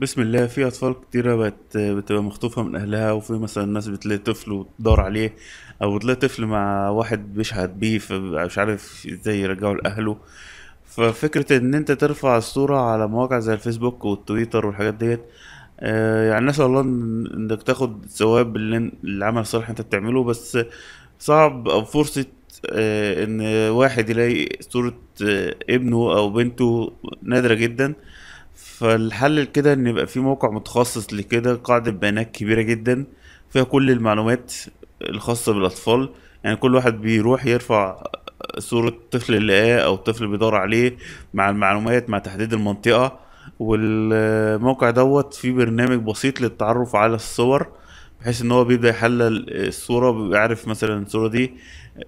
بسم الله في اطفال كتيره بت... بتبقى مخطوفه من اهلها وفي مثلا ناس بتلاقي طفل وتدور عليه او بتلاقي طفل مع واحد بيشهد بيه فمش عارف ازاي يرجعه لاهله ففكره ان انت ترفع الصوره على مواقع زي الفيسبوك والتويتر والحاجات ديت آه، يعني نسال الله انك تاخد ثواب العمل الصالح انت بتعمله بس صعب او فرصه آه، ان واحد يلاقي صوره آه، ابنه او بنته نادره جدا فالحل لكده ان يبقى في موقع متخصص لكده قاعدة بيانات كبيرة جدا فيها كل المعلومات الخاصة بالاطفال يعني كل واحد بيروح يرفع صورة الطفل اللي لقاه او الطفل بيدور عليه مع المعلومات مع تحديد المنطقة والموقع دوت فيه برنامج بسيط للتعرف على الصور بحيث ان هو بيبدا يحلل الصوره بيبقى عارف مثلا الصوره دي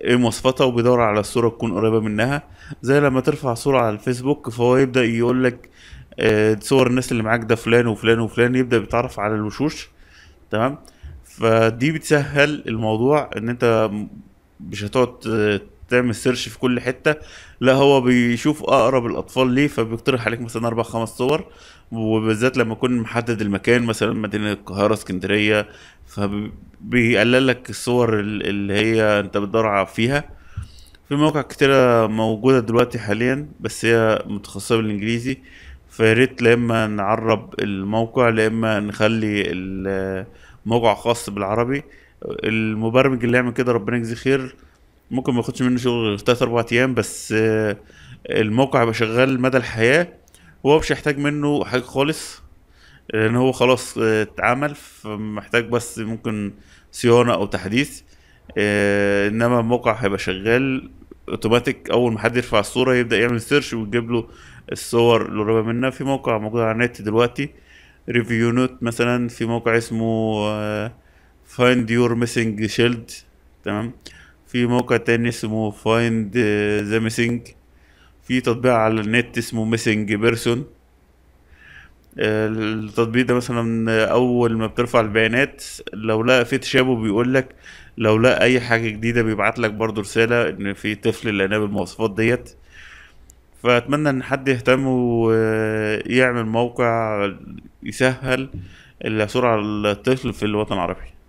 ايه مواصفاتها وبيدور على الصوره تكون قريبه منها زي لما ترفع صوره على الفيسبوك فهو يبدا يقول لك آه، تصور الناس اللي معاك ده فلان وفلان وفلان يبدا بيتعرف على الوشوش تمام فدي بتسهل الموضوع ان انت مش هتقعد آه، تعمل سيرش في كل حته لا هو بيشوف اقرب الاطفال ليه فبيقترح عليك مثلا اربع خمس صور وبالذات لما يكون محدد المكان مثلا مدينه القاهره اسكندريه فبيقلل لك الصور اللي هي انت بتدور فيها في مواقع كتيرة موجودة دلوقتي حاليا بس هي متخصصة بالانجليزي فيا ريت لا اما نعرب الموقع لا اما نخلي الموقع خاص بالعربي المبرمج اللي يعمل كده ربنا يجزيه خير ممكن ما ياخدش منه شغل غير 3 4 ايام بس آه، الموقع يبقى شغال مدى الحياه هو مش هيحتاج منه حاجه خالص لان هو خلاص آه، اتعمل فمحتاج بس ممكن صيانه او تحديث آه، انما الموقع هيبقى شغال اوتوماتيك اول ما حد يرفع الصوره يبدا يعمل سيرش ويجيب له الصور اللي قريبه منها في موقع موجود على النت دلوقتي ريفيو نوت مثلا في موقع اسمه فايند يور ميسنج شيلد تمام في موقع تاني اسمه فايند ذا ميسنج في تطبيق على النت اسمه ميسنج بيرسون التطبيق ده مثلا اول ما بترفع البيانات لو لقى في تشابه بيقول لك لو لقى اي حاجه جديده بيبعت لك برضو رساله ان في طفل لقيناه بالمواصفات ديت فاتمنى ان حد يهتم ويعمل موقع يسهل العثور على الطفل في الوطن العربي